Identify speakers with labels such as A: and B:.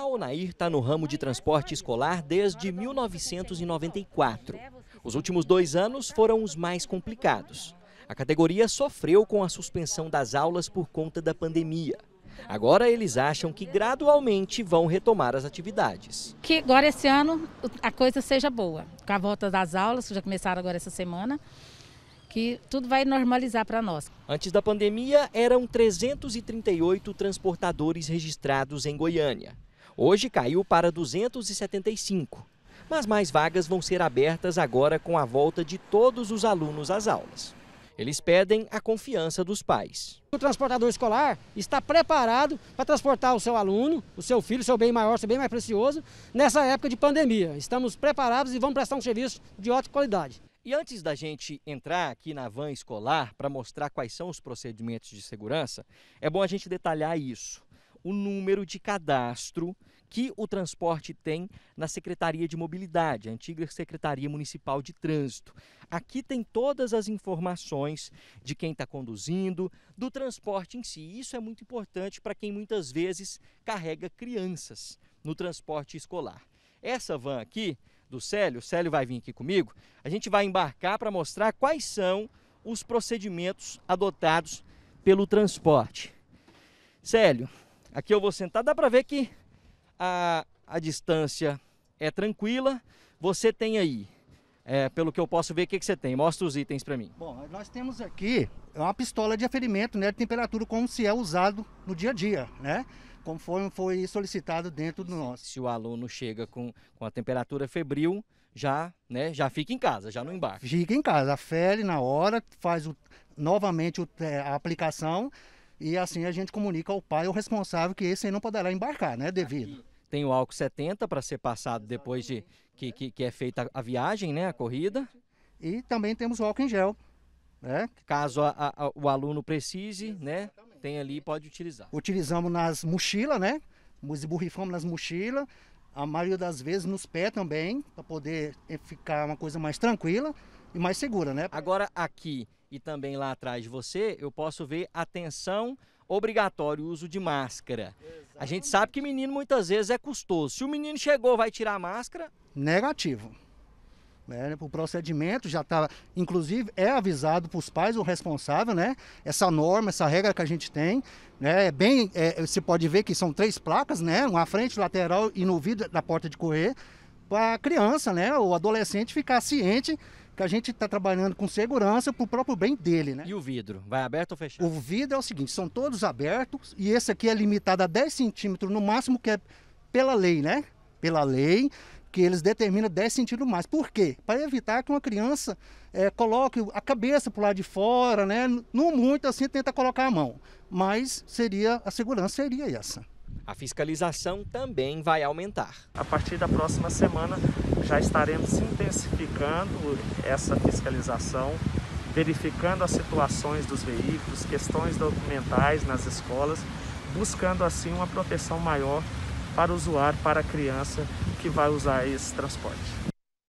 A: A Onair está no ramo de transporte escolar desde 1994. Os últimos dois anos foram os mais complicados. A categoria sofreu com a suspensão das aulas por conta da pandemia. Agora eles acham que gradualmente vão retomar as atividades.
B: Que agora esse ano a coisa seja boa. Com a volta das aulas, que já começaram agora essa semana, que tudo vai normalizar para nós.
A: Antes da pandemia, eram 338 transportadores registrados em Goiânia. Hoje caiu para 275. Mas mais vagas vão ser abertas agora com a volta de todos os alunos às aulas. Eles pedem a confiança dos pais. O transportador escolar está preparado para transportar o seu aluno, o seu filho, seu bem maior, seu bem mais precioso, nessa época de pandemia. Estamos preparados e vamos prestar um serviço de ótima qualidade. E antes da gente entrar aqui na van escolar para mostrar quais são os procedimentos de segurança, é bom a gente detalhar isso. O número de cadastro que o transporte tem na Secretaria de Mobilidade, a antiga Secretaria Municipal de Trânsito. Aqui tem todas as informações de quem está conduzindo, do transporte em si. Isso é muito importante para quem muitas vezes carrega crianças no transporte escolar. Essa van aqui do Célio, o Célio vai vir aqui comigo, a gente vai embarcar para mostrar quais são os procedimentos adotados pelo transporte. Célio, aqui eu vou sentar, dá para ver que a, a distância é tranquila. Você tem aí, é, pelo que eu posso ver, o que, que você tem? Mostra os itens para mim.
B: Bom, nós temos aqui
A: é uma pistola de
B: aferimento né, de temperatura, como se é usado no dia a dia, né? Conforme foi solicitado
A: dentro do nosso. Se o aluno chega com, com a temperatura febril, já, né, já fica em casa, já não embarca.
B: Fica em casa, afere na hora, faz o, novamente o, é, a aplicação e assim a gente comunica ao pai, o responsável, que esse aí não poderá embarcar, né,
A: devido. Aqui tem o álcool 70 para ser passado depois de que, que, que, é feita a viagem, né, a corrida. E também temos o álcool em gel, né? Caso a, a, o aluno precise, né, tem ali e pode utilizar.
B: Utilizamos nas mochilas, né? Nos borrifamos nas mochilas, a maioria das vezes nos pés também, para poder eh, ficar uma coisa
A: mais tranquila e mais segura, né? Agora aqui e também lá atrás de você, eu posso ver a tensão obrigatório o uso de máscara. Exatamente. A gente sabe que menino muitas vezes é custoso. Se o menino chegou, vai tirar a máscara?
B: Negativo. É, o procedimento já está, inclusive, é avisado para os pais, o responsável, né? Essa norma, essa regra que a gente tem, né? É bem, é, você pode ver que são três placas, né? Uma frente, lateral e no vidro da porta de correr, para a criança, né? O adolescente ficar ciente que a gente está trabalhando com segurança para o próprio bem dele, né?
A: E o vidro, vai aberto ou
B: fechado? O vidro é o seguinte, são todos abertos e esse aqui é limitado a 10 centímetros no máximo, que é pela lei, né? Pela lei, que eles determinam 10 centímetros mais. Por quê? Para evitar que uma criança é, coloque a cabeça para o lado de fora, né? Não muito assim, tenta colocar a mão. Mas seria, a segurança seria essa.
A: A fiscalização também vai aumentar. A partir da próxima semana já estaremos intensificando essa fiscalização, verificando as situações dos veículos, questões documentais nas escolas, buscando assim uma proteção maior para o usuário, para a criança que vai usar esse transporte.